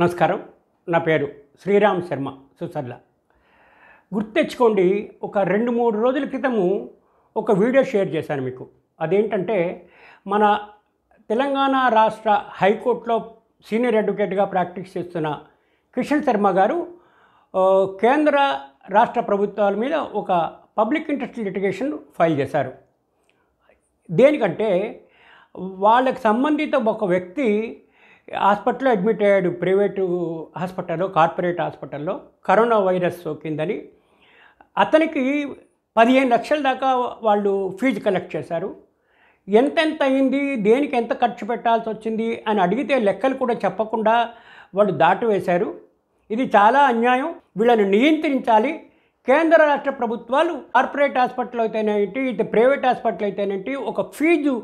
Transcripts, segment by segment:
నమస్కారం నా పేరు శ్రీరామ్ శర్మ సుసర్ల గుర్తెచ్చుకోండి ఒక రెండు మూడు రోజుల క్రితము ఒక వీడియో షేర్ చేశాను మీకు అదేంటంటే మన తెలంగాణ రాష్ట్ర హైకోర్టులో సీనియర్ అడ్వకేట్గా ప్రాక్టీస్ చేస్తున్న కిషన్ శర్మ గారు కేంద్ర రాష్ట్ర ప్రభుత్వాల మీద ఒక పబ్లిక్ ఇంట్రెస్ట్ లిటిగేషన్ ఫైల్ చేశారు దేనికంటే వాళ్ళకి సంబంధిత ఒక వ్యక్తి హాస్పిటల్లో అడ్మిట్ అయ్యాడు ప్రైవేటు హాస్పిటల్లో కార్పొరేట్ హాస్పిటల్లో కరోనా వైరస్ సోకిందని అతనికి పదిహేను లక్షల దాకా వాళ్ళు ఫీజు కలెక్ట్ చేశారు ఎంతెంత అయింది దేనికి ఎంత ఖర్చు పెట్టాల్సి వచ్చింది అని అడిగితే లెక్కలు కూడా చెప్పకుండా వాళ్ళు దాటివేశారు ఇది చాలా అన్యాయం వీళ్ళని నియంత్రించాలి కేంద్ర రాష్ట్ర ప్రభుత్వాలు కార్పొరేట్ హాస్పిటల్ అయితేనేంటి ఇటు ప్రైవేట్ హాస్పిటల్ అయితేనేంటి ఒక ఫీజు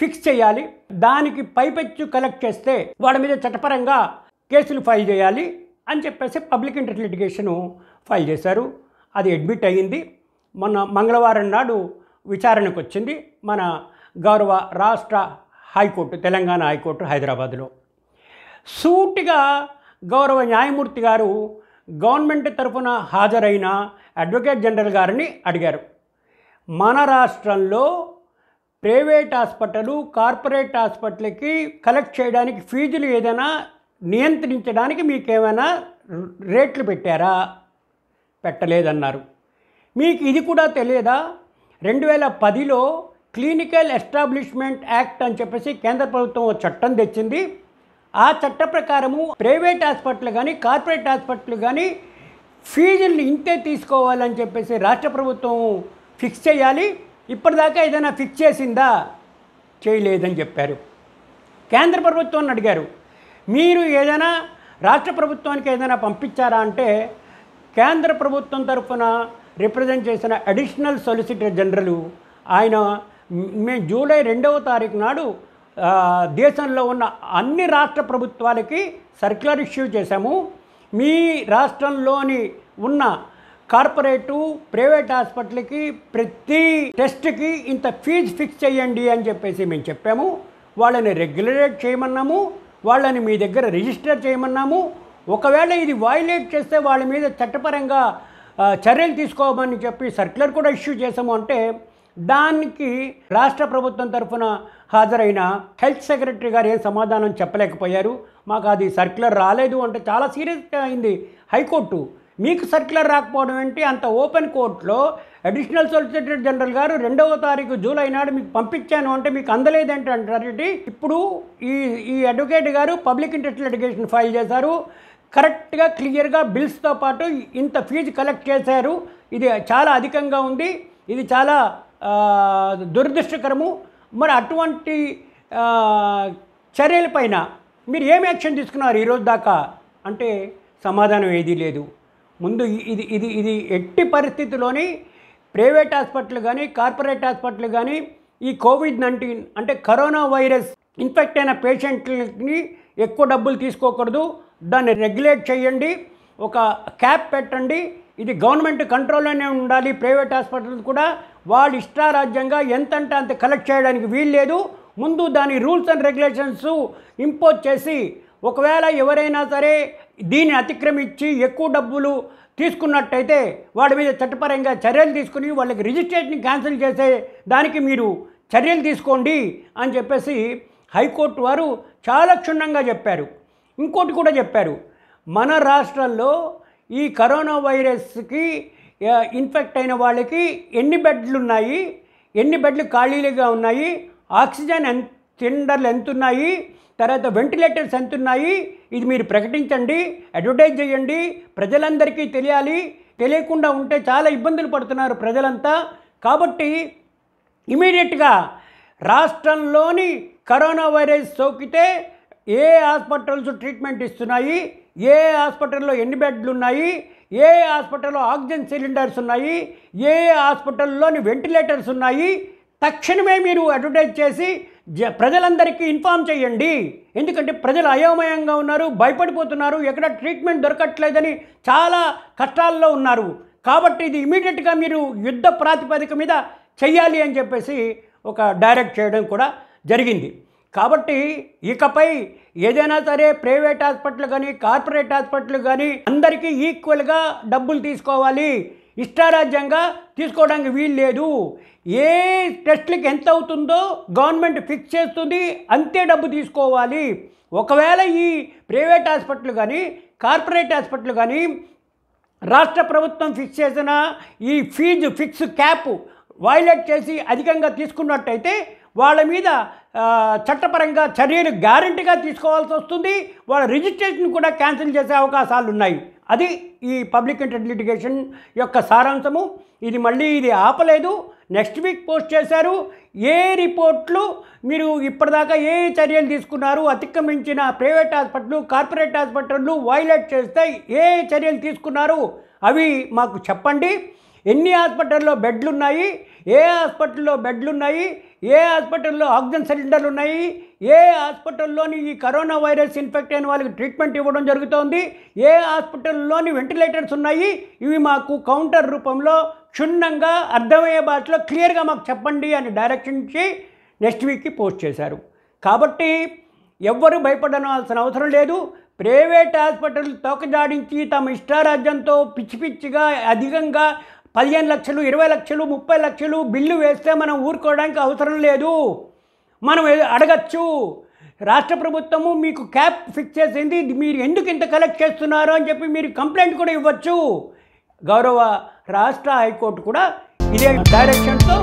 ఫిక్స్ చేయాలి దానికి పైపెచ్చు కలెక్ట్ చేస్తే వాడి మీద చట్టపరంగా కేసులు ఫైల్ చేయాలి అని చెప్పేసి పబ్లిక్ ఇంట్రెస్ట్ లిటిగేషను ఫైల్ చేశారు అది అడ్మిట్ అయ్యింది మొన్న మంగళవారం నాడు విచారణకు వచ్చింది మన గౌరవ రాష్ట్ర హైకోర్టు తెలంగాణ హైకోర్టు హైదరాబాద్లో సూటిగా గౌరవ న్యాయమూర్తి గారు గవర్నమెంట్ తరఫున హాజరైన అడ్వకేట్ జనరల్ గారిని అడిగారు మన రాష్ట్రంలో ప్రైవేట్ హాస్పిటల్ కార్పొరేట్ హాస్పిటల్కి కలెక్ట్ చేయడానికి ఫీజులు ఏదైనా నియంత్రించడానికి మీకు ఏమైనా రేట్లు పెట్టారా పెట్టలేదన్నారు మీకు ఇది కూడా తెలియదా రెండు వేల పదిలో క్లినికల్ ఎస్టాబ్లిష్మెంట్ యాక్ట్ అని చెప్పేసి కేంద్ర ప్రభుత్వం చట్టం తెచ్చింది ఆ చట్ట ప్రకారము ప్రైవేట్ హాస్పిటల్ కానీ కార్పొరేట్ హాస్పిటల్ కానీ ఫీజుల్ని ఇంతే తీసుకోవాలని చెప్పేసి రాష్ట్ర ప్రభుత్వం ఫిక్స్ చేయాలి ఇప్పటిదాకా ఏదైనా ఫిక్స్ చేసిందా చేయలేదని చెప్పారు కేంద్ర ప్రభుత్వాన్ని అడిగారు మీరు ఏదైనా రాష్ట్ర ప్రభుత్వానికి ఏదైనా పంపించారా అంటే కేంద్ర ప్రభుత్వం తరఫున రిప్రజెంట్ చేసిన అడిషనల్ సొలిసిటర్ జనరల్ ఆయన మేము జూలై రెండవ తారీఖు నాడు దేశంలో ఉన్న అన్ని రాష్ట్ర ప్రభుత్వాలకి సర్క్యులర్ ఇష్యూ చేశాము మీ రాష్ట్రంలోని ఉన్న కార్పొరేటు ప్రైవేట్ హాస్పిటల్కి ప్రతి టెస్ట్కి ఇంత ఫీజు ఫిక్స్ చేయండి అని చెప్పేసి మేము చెప్పాము వాళ్ళని రెగ్యులేట్ చేయమన్నాము వాళ్ళని మీ దగ్గర రిజిస్టర్ చేయమన్నాము ఒకవేళ ఇది వైలేట్ చేస్తే వాళ్ళ మీద చట్టపరంగా చర్యలు తీసుకోమని చెప్పి సర్క్యులర్ కూడా ఇష్యూ చేసాము అంటే దానికి రాష్ట్ర ప్రభుత్వం తరఫున హాజరైన హెల్త్ సెక్రటరీ గారు ఏం సమాధానం చెప్పలేకపోయారు మాకు అది సర్క్యులర్ రాలేదు అంటే చాలా సీరియస్ అయింది హైకోర్టు మీకు సర్క్యులర్ రాకపోవడం ఏంటి అంత ఓపెన్ కోర్టులో అడిషనల్ సొలిసిటర్ జనరల్ గారు రెండవ తారీఖు జూలై నాడు మీకు పంపించాను అంటే మీకు అందలేదంటే అంటారు ఇప్పుడు ఈ ఈ అడ్వకేట్ గారు పబ్లిక్ ఇంట్రెస్ట్ లిటిగేషన్ ఫైల్ చేశారు కరెక్ట్గా క్లియర్గా బిల్స్తో పాటు ఇంత ఫీజు కలెక్ట్ చేశారు ఇది చాలా అధికంగా ఉంది ఇది చాలా దురదృష్టకరము మరి అటువంటి చర్యలపైన మీరు ఏం యాక్షన్ తీసుకున్నారు ఈరోజు దాకా అంటే సమాధానం ఏదీ లేదు ముందు ఇది ఇది ఇది ఎట్టి పరిస్థితిలోని ప్రైవేట్ హాస్పిటల్ కానీ కార్పొరేట్ హాస్పిటల్ కానీ ఈ కోవిడ్ నైన్టీన్ అంటే కరోనా వైరస్ ఇన్ఫెక్ట్ అయిన పేషెంట్ని ఎక్కువ డబ్బులు తీసుకోకూడదు దాన్ని రెగ్యులేట్ చేయండి ఒక క్యాప్ పెట్టండి ఇది గవర్నమెంట్ కంట్రోల్లోనే ఉండాలి ప్రైవేట్ హాస్పిటల్ కూడా వాళ్ళు ఇష్టారాజ్యంగా ఎంతంటే అంత కలెక్ట్ చేయడానికి వీలు లేదు ముందు దాని రూల్స్ అండ్ రెగ్యులేషన్స్ ఇంపోజ్ చేసి ఒకవేళ ఎవరైనా సరే దీన్ని అతిక్రమించి ఎక్కువ డబ్బులు తీసుకున్నట్టయితే వాడి మీద చట్టపరంగా చర్యలు తీసుకుని వాళ్ళకి రిజిస్ట్రేషన్ క్యాన్సిల్ చేసే దానికి మీరు చర్యలు తీసుకోండి అని చెప్పేసి హైకోర్టు వారు చాలా క్షుణ్ణంగా చెప్పారు ఇంకోటి కూడా చెప్పారు మన రాష్ట్రంలో ఈ కరోనా వైరస్కి ఇన్ఫెక్ట్ అయిన వాళ్ళకి ఎన్ని బెడ్లు ఉన్నాయి ఎన్ని బెడ్లు ఖాళీలుగా ఉన్నాయి ఆక్సిజన్ ఎంత సిలిండర్లు ఎంతున్నాయి తర్వాత వెంటిలేటర్స్ ఎంతున్నాయి ఇది మీరు ప్రకటించండి అడ్వర్టైజ్ చేయండి ప్రజలందరికీ తెలియాలి తెలియకుండా ఉంటే చాలా ఇబ్బందులు పడుతున్నారు ప్రజలంతా కాబట్టి ఇమీడియట్గా రాష్ట్రంలోని కరోనా వైరస్ సోకితే ఏ హాస్పిటల్స్ ట్రీట్మెంట్ ఇస్తున్నాయి ఏ హాస్పిటల్లో ఎన్ని బెడ్లు ఉన్నాయి ఏ హాస్పిటల్లో ఆక్సిజన్ సిలిండర్స్ ఉన్నాయి ఏ హాస్పిటల్లోని వెంటిలేటర్స్ ఉన్నాయి తక్షణమే మీరు అడ్వర్టైజ్ చేసి జ ప్రజలందరికీ ఇన్ఫామ్ చేయండి ఎందుకంటే ప్రజలు అయోమయంగా ఉన్నారు భయపడిపోతున్నారు ఎక్కడ ట్రీట్మెంట్ దొరకట్లేదని చాలా కష్టాల్లో ఉన్నారు కాబట్టి ఇది ఇమీడియట్గా మీరు యుద్ధ ప్రాతిపదిక మీద చెయ్యాలి అని చెప్పేసి ఒక డైరెక్ట్ చేయడం కూడా జరిగింది కాబట్టి ఇకపై ఏదైనా సరే ప్రైవేట్ హాస్పిటల్ కానీ కార్పొరేట్ హాస్పిటల్ కానీ అందరికీ ఈక్వల్గా డబ్బులు తీసుకోవాలి ఇష్టారాజ్యంగా తీసుకోవడానికి వీలు లేదు ఏ టెస్ట్లకి ఎంత అవుతుందో గవర్నమెంట్ ఫిక్స్ చేస్తుంది అంతే డబ్బు తీసుకోవాలి ఒకవేళ ఈ ప్రైవేట్ హాస్పిటల్ కానీ కార్పొరేట్ హాస్పిటల్ కానీ రాష్ట్ర ప్రభుత్వం ఫిక్స్ చేసిన ఈ ఫీజు ఫిక్స్ క్యాప్ వైలేట్ చేసి అధికంగా తీసుకున్నట్టయితే వాళ్ళ మీద చట్టపరంగా చర్యలు గ్యారంటీగా తీసుకోవాల్సి వస్తుంది వాళ్ళ రిజిస్ట్రేషన్ కూడా క్యాన్సిల్ చేసే అవకాశాలు ఉన్నాయి అది ఈ పబ్లిక్ ఇంటర్ లిటిగేషన్ యొక్క సారాంశము ఇది మళ్ళీ ఇది ఆపలేదు నెక్స్ట్ వీక్ పోస్ట్ చేశారు ఏ రిపోర్ట్లు మీరు ఇప్పటిదాకా ఏ చర్యలు తీసుకున్నారు అతిక్రమించిన ప్రైవేట్ హాస్పిటల్ కార్పొరేట్ హాస్పిటళ్ళు వైలేట్ చేస్తే ఏ చర్యలు తీసుకున్నారు అవి మాకు చెప్పండి ఎన్ని హాస్పిటల్లో బెడ్లు ఉన్నాయి ఏ హాస్పిటల్లో బెడ్లు ఉన్నాయి ఏ హాస్పిటల్లో ఆక్సిజన్ సిలిండర్లు ఉన్నాయి ఏ హాస్పిటల్లోని ఈ కరోనా వైరస్ ఇన్ఫెక్ట్ అయిన వాళ్ళకి ట్రీట్మెంట్ ఇవ్వడం జరుగుతోంది ఏ హాస్పిటల్లోని వెంటిలేటర్స్ ఉన్నాయి ఇవి మాకు కౌంటర్ రూపంలో క్షుణ్ణంగా అర్థమయ్యే భాషలో క్లియర్గా మాకు చెప్పండి అని డైరెక్షన్ ఇచ్చి నెక్స్ట్ వీక్కి పోస్ట్ చేశారు కాబట్టి ఎవ్వరూ భయపడాల్సిన అవసరం లేదు ప్రైవేట్ హాస్పిటల్ తోకజాడించి తమ ఇష్టారాజ్యంతో పిచ్చి పిచ్చిగా అధికంగా పదిహేను లక్షలు ఇరవై లక్షలు ముప్పై లక్షలు బిల్లు వేస్తే మనం ఊరుకోవడానికి అవసరం లేదు మనం అడగచ్చు రాష్ట్ర ప్రభుత్వము మీకు క్యాప్ ఫిక్స్ చేసింది మీరు ఎందుకు ఇంత కలెక్ట్ చేస్తున్నారు అని చెప్పి మీరు కంప్లైంట్ కూడా ఇవ్వచ్చు గౌరవ రాష్ట్ర హైకోర్టు కూడా ఇదే డైరెక్షన్తో